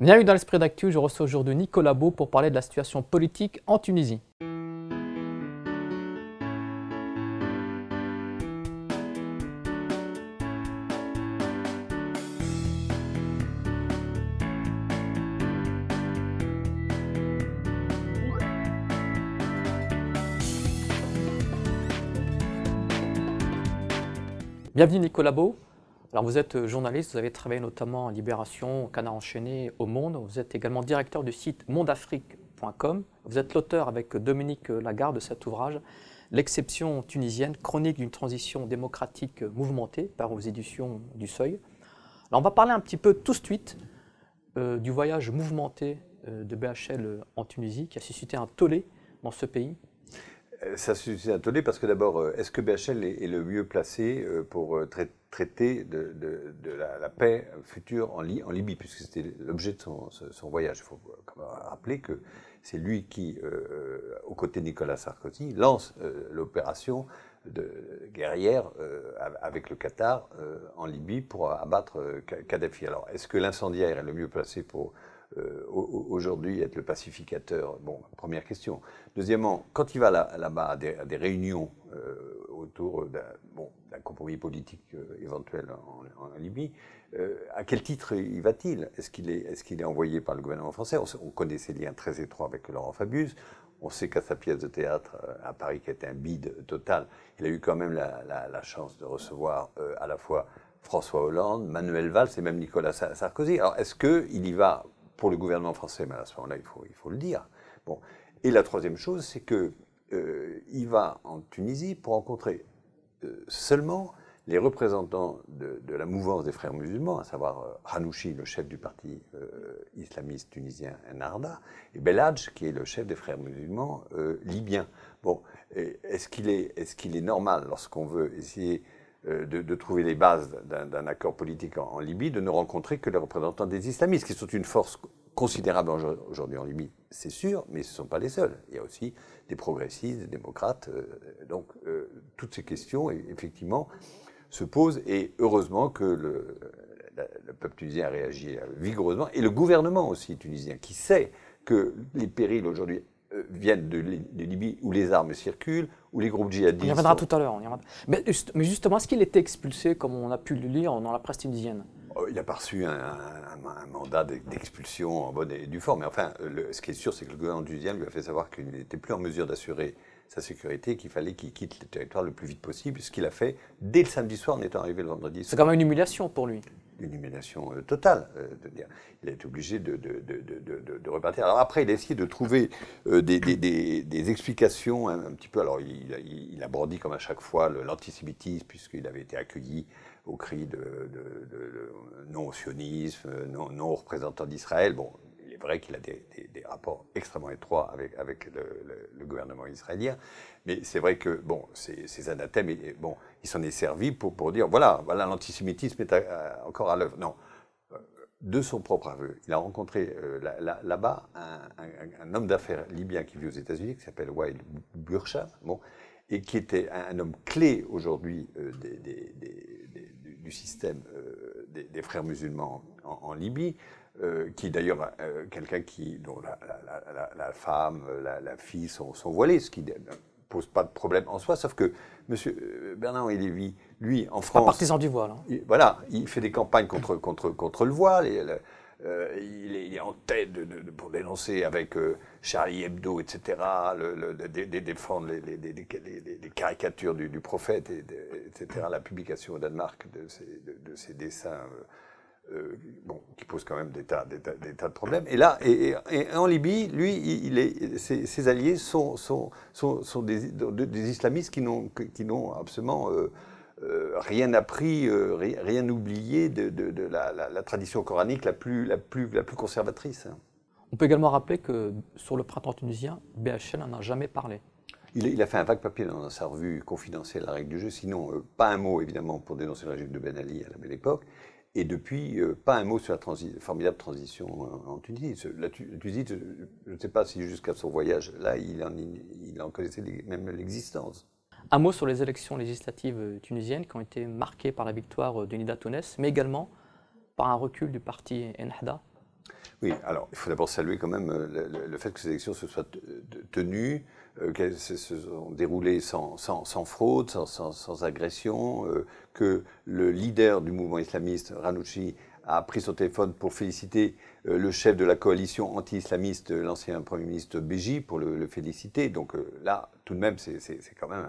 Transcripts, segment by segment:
Bienvenue dans l'esprit d'actu, je reçois aujourd'hui Nicolas Beau pour parler de la situation politique en Tunisie. Bienvenue Nicolas Beau vous êtes euh, journaliste, vous avez travaillé notamment à Libération, au Canard Enchaîné, au Monde. Vous êtes également directeur du site mondafrique.com. Vous êtes l'auteur avec euh, Dominique euh, Lagarde de cet ouvrage, L'exception tunisienne, chronique d'une transition démocratique mouvementée, par aux éditions du Seuil. on va parler un petit peu tout de suite du voyage mouvementé de BHL en Tunisie, qui a suscité un tollé dans ce pays euh, ça suscite un tollé parce que d'abord, euh, est-ce que BHL est, le mieux placé euh, pour traiter de, la, paix future en, Libye, puisque c'était l'objet de son, voyage Il faut rappeler que c'est lui qui, aux côtés de Nicolas Sarkozy, lance l'opération guerrière avec le Qatar en Libye pour abattre Kadhafi. Alors, est-ce que l'incendiaire est le mieux placé pour euh, aujourd'hui être le pacificateur Bon, première question. Deuxièmement, quand il va là-bas à, des, réunions euh, autour d'un compromis politique euh, éventuel en, Libye, à quel titre y va-t-il Est-ce qu'il est, est, envoyé par le gouvernement français on, connaît ses liens très étroits avec Laurent Fabius. On sait qu'à sa pièce de théâtre à Paris, qui était un bide total, il a eu quand même la, la chance de recevoir à la fois François Hollande, Manuel Valls et même Nicolas Sarkozy. Alors est-ce qu'il y va pour le gouvernement français, mais à ce moment-là, il faut, il faut le dire. Bon. Et la troisième chose, c'est qu'il euh, va en Tunisie pour rencontrer euh, seulement les représentants de, la mouvance des frères musulmans, à savoir euh, Hanouchi, le chef du parti islamiste tunisien Narda, et Belhadj, qui est le chef des frères musulmans libyens. Bon, est-ce qu'il est, est, est, normal, lorsqu'on veut essayer euh, de, trouver les bases d'un accord politique en, Libye, de ne rencontrer que les représentants des islamistes, qui sont une force considérable aujourd'hui en Libye, c'est sûr, mais ce ne sont pas les seuls. Il y a aussi des progressistes, des démocrates. Euh, donc euh, toutes ces questions, e, effectivement, se posent, et heureusement que le, peuple tunisien a réagi vigoureusement, et le gouvernement aussi tunisien, qui sait que les périls aujourd'hui viennent de Libye où les armes circulent, ou les groupes djihadistes. On y reviendra tout à l'heure. Mais, justement, est-ce qu'il était expulsé, comme on a pu le lire dans la presse tunisienne oh, il a perçu un, mandat d'expulsion en bonne et due forme. Mais enfin, ce qui est sûr, c'est que le gouvernement tunisien lui a fait savoir qu'il n'était plus en mesure d'assurer sa sécurité, qu'il fallait qu'il quitte le territoire le plus vite possible, ce qu'il a fait dès le samedi soir en étant arrivé le vendredi. C'est quand même une humiliation pour lui d'une euh, totale. Euh, de dire. Il est obligé de, de, de, de, repartir. Alors après, il a essayé de trouver euh, des, des, des, explications hein, un, petit peu. Alors il, il, a brandi comme à chaque fois l'antisémitisme puisqu'il avait été accueilli au cri de, non sionisme, non, non d'Israël. Bon, c'est vrai qu'il a des, rapports extrêmement étroits avec, avec le, gouvernement israélien. Mais c'est vrai que, bon, ces, anathèmes, il, bon, il s'en est servi pour, pour dire, voilà, voilà, l'antisémitisme est encore à l'œuvre. Non. De son propre aveu, il a rencontré euh, là-bas un, homme d'affaires libyen qui vit aux États-Unis, qui s'appelle Wael Burcha, bon, et qui était un, homme clé aujourd'hui euh, du, système euh, des, frères musulmans en, en Libye, euh, qui d'ailleurs euh, quelqu'un qui dont la, femme, la, fille sont, voilées, ce qui ne pose pas de problème en soi, sauf que Monsieur euh, Bernard il Lévy, lui, en France, partisan du voile. Hein. voilà, il fait des campagnes contre contre contre le voile. Et, il, est, en tête pour dénoncer avec Charlie Hebdo, etc., de, défendre les, caricatures du, du prophète, et etc., la publication au Danemark de ses, dessins euh, bon, qui pose quand même des tas, de problèmes. Et là, et, en Libye, lui, il est, ses, alliés sont, des, islamistes qui n'ont absolument euh, euh, rien appris, rien oublié de, la, tradition coranique la plus, la plus, la plus conservatrice. On peut également rappeler que sur le printemps tunisien, BHL n'en a jamais parlé. Il, il, a fait un vague papier dans sa revue confidentielle, la règle du jeu, sinon pas un mot évidemment pour dénoncer le régime de Ben Ali à la belle époque, et depuis, euh, pas un mot sur la formidable transition euh, en Tunisie. La Tunisie, je ne sais pas si jusqu'à son voyage, là, il en, connaissait même l'existence. Un mot sur les élections législatives euh, tunisiennes qui ont été marquées par la victoire d'Unida Tounes, mais également par un recul du parti Ennahda. Oui, alors il faut d'abord saluer quand même le, fait que ces élections se soient tenues euh, qu'elles se sont déroulées sans, sans, sans fraude, sans, sans agression, euh, que le leader du mouvement islamiste, Ranouchi, a pris son téléphone pour féliciter euh, le chef de la coalition anti-islamiste, l'ancien Premier ministre Béji, pour le, le féliciter. Donc là, tout de même, c'est quand même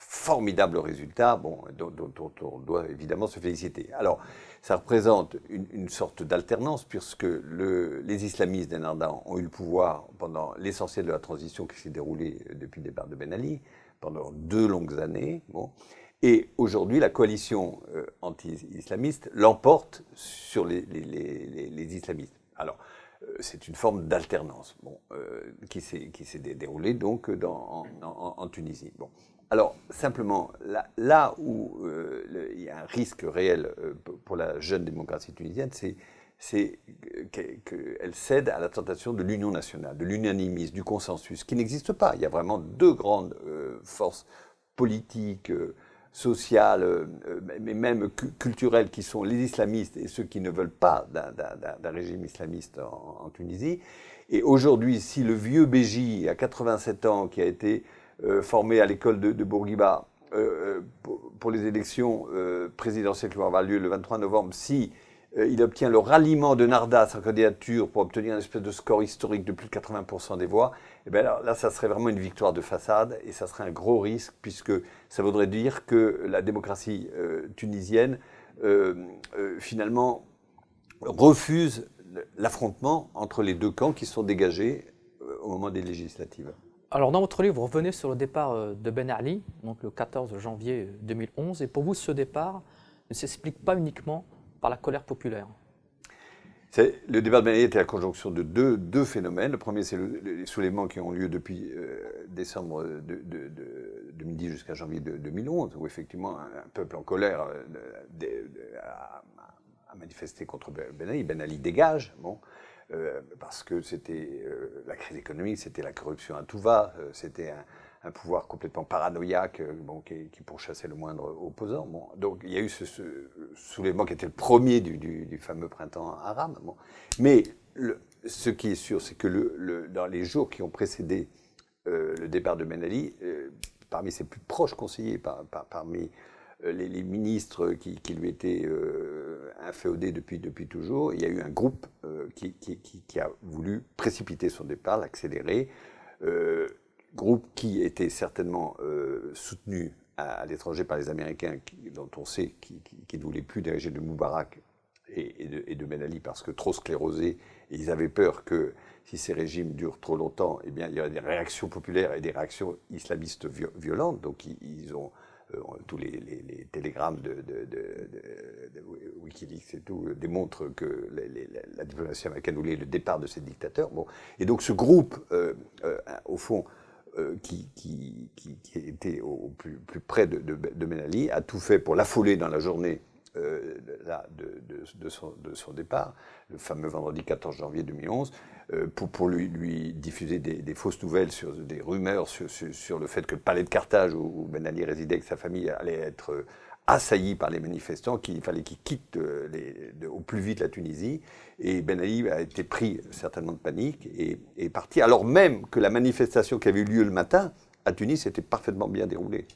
formidable résultat dont, on doit évidemment se féliciter. Alors, ça représente une, sorte d'alternance puisque les islamistes d'un ont eu le pouvoir pendant l'essentiel de la transition qui s'est déroulée depuis le départ de Ben Ali, pendant deux longues années. et aujourd'hui, la coalition euh, anti-islamiste l'emporte sur les, les islamistes. Alors, c'est une forme d'alternance euh, qui s'est déroulée donc euh, en, Tunisie. Alors, simplement, là, où euh, il y a un risque réel pour la jeune démocratie tunisienne, c'est qu'elle cède à la tentation de l'union nationale, de l'unanimisme, du consensus, qui n'existe pas. Il y a vraiment deux grandes forces politiques sociales, euh, euh, mais même culturelles, qui sont les islamistes et ceux qui ne veulent pas d'un régime islamiste en, Tunisie. Et aujourd'hui, si le vieux Béji, à 87 ans, qui a été euh, formé à l'école de, Bourguiba pour, les élections présidentielles qui vont avoir lieu le 23 novembre, si euh, il obtient le ralliement de Narda à sa candidature pour obtenir une espèce de score historique de plus de 80% des voix, et eh bien là, ça serait vraiment une victoire de façade et ça serait un gros risque puisque ça voudrait dire que la démocratie euh, tunisienne, euh, finalement, refuse l'affrontement entre les deux camps qui sont dégagés au moment des législatives. Alors dans votre livre, vous revenez sur le départ de Ben Ali, donc le 14 janvier 2011, et pour vous, ce départ ne s'explique pas uniquement par la colère populaire. Le débat de Ali était la conjonction de deux, deux phénomènes. Le premier, c'est les soulèvements qui ont lieu depuis euh, décembre 2010 jusqu'à janvier 2011, où effectivement un, peuple en colère euh, a, manifesté contre ben, ben Ali. Ben Ali dégage, bon, euh, parce que c'était la crise économique, c'était la corruption à tout va, c'était un, un pouvoir complètement paranoïaque euh, qui, pourchassait le moindre opposant. Donc il y a eu ce, soulèvement qui était le premier du, fameux printemps arabe. Mais ce qui est sûr, c'est que le, dans les jours qui ont précédé euh, le départ de Ben Ali, euh, parmi ses plus proches conseillers, parmi les, ministres qui, lui étaient inféodés depuis, depuis toujours, il y a eu un groupe qui, qui, a voulu précipiter son départ, l'accélérer groupe qui était certainement euh, soutenu à, l'étranger par les Américains, dont on sait qu'ils ne voulaient plus diriger de Moubarak et, de, Ben Ali parce que trop sclérosés, et ils avaient peur que si ces régimes durent trop longtemps, eh bien, il y aurait des réactions populaires et des réactions islamistes violentes. Donc ils, ont euh, tous les, télégrammes de, Wikileaks et tout euh, démontrent que la diplomatie américaine voulait le départ de ces dictateurs. Bon. Et donc ce groupe, au fond, euh, qui, était au plus, près de, Ben Ali, a tout fait pour l'affoler dans la journée euh, de, son, départ, le fameux vendredi 14 janvier 2011, euh, pour, pour lui, diffuser des, fausses nouvelles, sur, des rumeurs sur, sur, le fait que le palais de Carthage, où, Ben Ali résidait avec sa famille, allait être assailli par les manifestants qu'il fallait qu'ils quittent euh, au plus vite la Tunisie. Et Ben Ali a été pris certainement de panique et est parti, alors même que la manifestation qui avait eu lieu le matin à Tunis était parfaitement bien déroulée.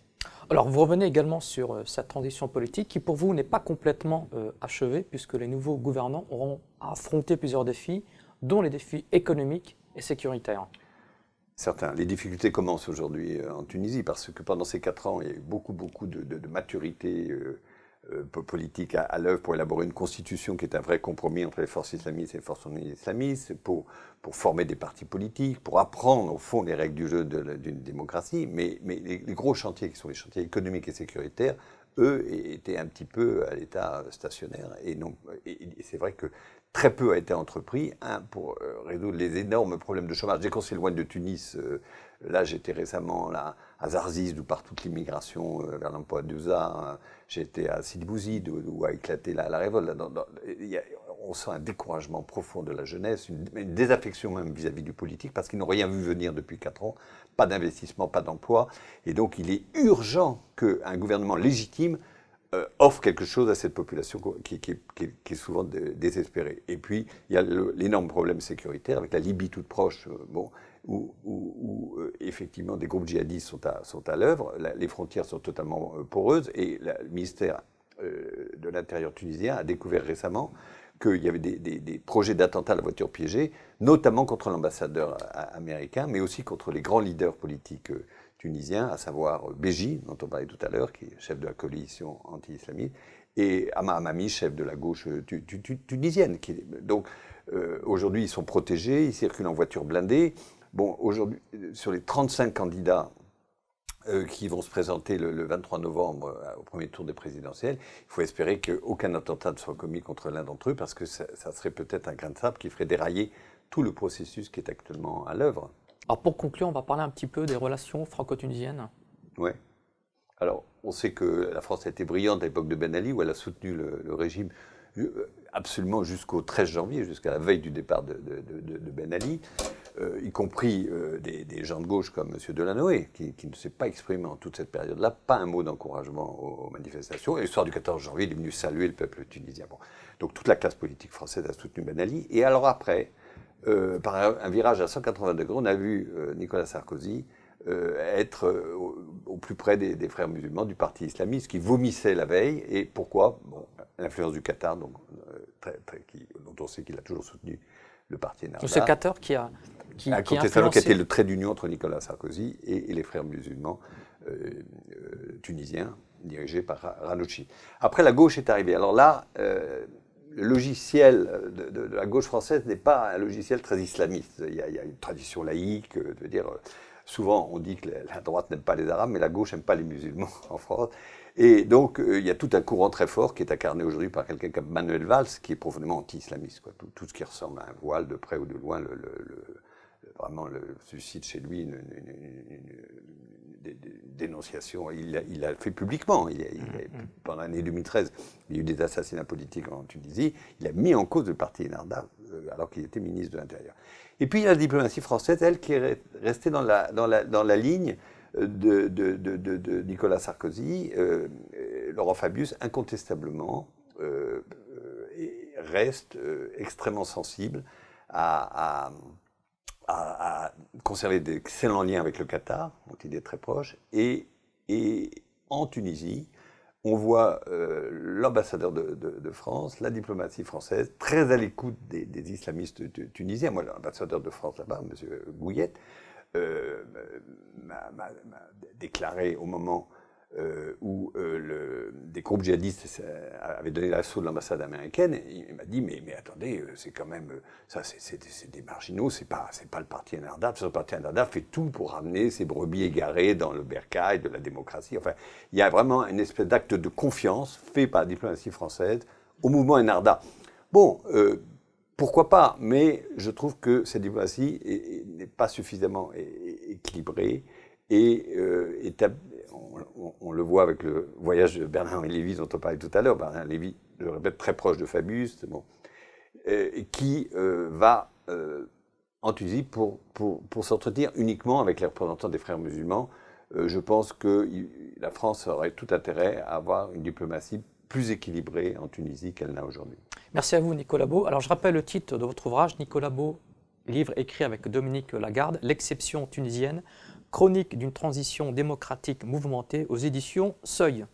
Alors vous revenez également sur cette euh, transition politique qui pour vous n'est pas complètement euh, achevée puisque les nouveaux gouvernants auront à affronter plusieurs défis, dont les défis économiques et sécuritaires. Certains. Les difficultés commencent aujourd'hui euh, en Tunisie parce que pendant ces quatre ans, il y a eu beaucoup, beaucoup de, maturité euh, euh, politique à, l'œuvre pour élaborer une constitution qui est un vrai compromis entre les forces islamistes et les forces non islamistes, pour, pour former des partis politiques, pour apprendre au fond les règles du jeu d'une démocratie. Mais, mais les, gros chantiers qui sont les chantiers économiques et sécuritaires, eux, étaient un petit peu à l'état stationnaire. Et, et c'est vrai que très peu a été entrepris, hein, pour euh, résoudre les énormes problèmes de chômage. Dès qu'on s'éloigne de Tunis, euh, là j'étais récemment là, à Zarzis, d'où partout toute l'immigration euh, vers l'emploi Lampedusa, hein. j'étais à Sidi Bouzid, où, a éclaté la, révolte. on sent un découragement profond de la jeunesse, une, désaffection même vis-à-vis -vis du politique, parce qu'ils n'ont rien vu venir depuis 4 ans, pas d'investissement, pas d'emploi, et donc il est urgent qu'un gouvernement légitime euh, offre quelque chose à cette population qui, est souvent désespérée. Et puis, il y a l'énorme problème sécuritaire avec la Libye toute proche, euh, bon, où, euh, effectivement des groupes djihadistes sont à, l'œuvre, les frontières sont totalement poreuses, et le ministère de l'Intérieur tunisien a découvert récemment qu'il y avait des, projets d'attentats à la voiture piégée, notamment contre l'ambassadeur américain, mais aussi contre les grands leaders politiques. Tunisien, à savoir Béji, dont on parlait tout à l'heure, qui est chef de la coalition anti-islamiste, et Amami, chef de la gauche euh, tunisienne. Qui, donc euh, aujourd'hui, ils sont protégés, ils circulent en voiture blindée. Bon, aujourd'hui, euh, sur les 35 candidats qui vont se présenter le, 23 novembre au premier tour des présidentielles, il faut espérer qu'aucun attentat ne soit commis contre l'un d'entre eux, parce que ça, ça serait peut-être un grain de sable qui ferait dérailler tout le processus qui est actuellement à l'œuvre. Alors pour conclure, on va parler un petit peu des relations franco-tunisiennes. Oui. Alors, on sait que la France a été brillante à l'époque de Ben Ali, où elle a soutenu le, régime euh, absolument jusqu'au 13 janvier, jusqu'à la veille du départ de, Ben Ali, euh, y compris euh, des, gens de gauche comme M. Delanoé qui, ne s'est pas exprimé en toute cette période-là, pas un mot d'encouragement aux, manifestations. Et le soir du 14 janvier, il est venu saluer le peuple tunisien. Bon. Donc toute la classe politique française a soutenu Ben Ali. Et alors après, euh, par un, virage à 180 degrés, on a vu euh, Nicolas Sarkozy euh, être au, plus près des, frères musulmans du parti islamiste qui vomissait la veille. Et pourquoi L'influence du Qatar, donc, dont on sait qu'il a toujours soutenu le parti national. C'est Qatar qui a. Qui, a, qui, qui été le trait d'union entre Nicolas Sarkozy et, les frères musulmans tunisiens dirigés par Ranouchi. Après, la gauche est arrivée. Alors là, le logiciel euh, de, la gauche française n'est pas un logiciel très islamiste. Il y a, une tradition laïque, Je euh, dire, euh, souvent on dit que la, droite n'aime pas les Arabes, mais la gauche n'aime pas les musulmans en France. Et donc il y a tout un courant très fort qui est incarné aujourd'hui par quelqu'un comme Manuel Valls, qui est profondément anti-islamiste. Tout, ce qui ressemble à un voile, de près ou de loin, le, vraiment le suscite chez lui une, dénonciations. Il, il l'a fait publiquement. Il, mm-hmm. pendant l'année 2013, il y a eu des assassinats politiques en Tunisie. Il a mis en cause le parti Enarda euh, alors qu'il était ministre de l'Intérieur. Et puis il y a la diplomatie française, elle, qui est restée dans la, dans la, dans la ligne euh, de, de, de, Nicolas Sarkozy. Euh, euh Laurent Fabius, incontestablement, reste extrêmement sensible à a, conservé d'excellents liens avec le Qatar, dont il est très proche, et, et en Tunisie, on voit euh, l'ambassadeur de, France, la diplomatie française, très à l'écoute des, islamistes tunisiens. Moi, l'ambassadeur de France là-bas, M. Gouillette, euh, m'a déclaré au moment euh, où euh, le, des groupes djihadistes euh, avaient donné l'assaut de l'ambassade américaine, il m'a dit mais, mais attendez, c'est quand même ça, c'est des marginaux, c'est pas c'est pas le parti que Le parti Enarda fait tout pour ramener ses brebis égarées dans le bercail de la démocratie. Enfin, il y a vraiment une espèce d'acte de confiance fait par la diplomatie française au mouvement enarda Bon. pourquoi pas Mais je trouve que cette diplomatie n'est pas suffisamment équilibrée et établie on, le voit avec le voyage de bernard et Lévy dont on parlait tout à l'heure, Bernard Lévy, je le répète, très proche de Fabius, bon, qui euh, va euh, en Tunisie pour, pour, s'entretenir uniquement avec les représentants des frères musulmans. Euh, je pense que la France aurait tout intérêt à avoir une diplomatie plus équilibrée en Tunisie qu'elle n'a aujourd'hui. Merci à vous, Nicolas Beau. Alors, je rappelle le titre de votre ouvrage, Nicolas Beau, livre écrit avec Dominique Lagarde, L'exception tunisienne Chronique d'une transition démocratique mouvementée aux éditions Seuil.